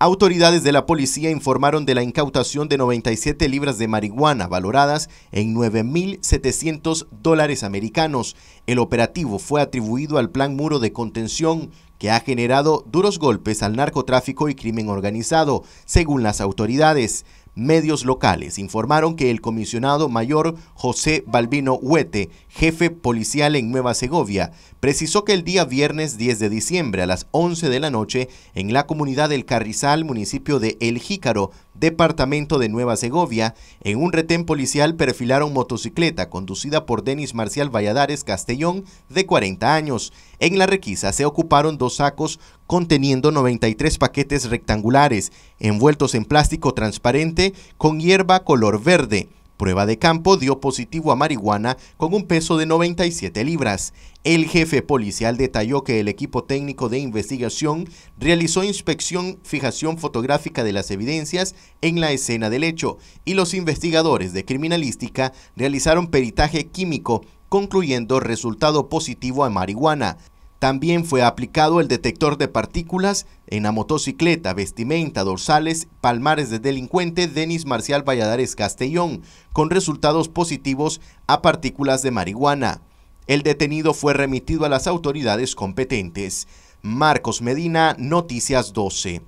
Autoridades de la policía informaron de la incautación de 97 libras de marihuana valoradas en 9.700 dólares americanos. El operativo fue atribuido al plan muro de contención que ha generado duros golpes al narcotráfico y crimen organizado, según las autoridades. Medios locales informaron que el comisionado mayor José Balbino Huete, jefe policial en Nueva Segovia, precisó que el día viernes 10 de diciembre a las 11 de la noche, en la comunidad del Carrizal, municipio de El Jícaro, departamento de Nueva Segovia, en un retén policial perfilaron motocicleta conducida por Denis Marcial Valladares Castellón, de 40 años. En la requisa se ocuparon dos sacos conteniendo 93 paquetes rectangulares envueltos en plástico transparente con hierba color verde. Prueba de campo dio positivo a marihuana con un peso de 97 libras. El jefe policial detalló que el equipo técnico de investigación realizó inspección fijación fotográfica de las evidencias en la escena del hecho y los investigadores de criminalística realizaron peritaje químico concluyendo resultado positivo a marihuana. También fue aplicado el detector de partículas en la motocicleta, vestimenta, dorsales, palmares de delincuente Denis Marcial Valladares Castellón, con resultados positivos a partículas de marihuana. El detenido fue remitido a las autoridades competentes. Marcos Medina, Noticias 12.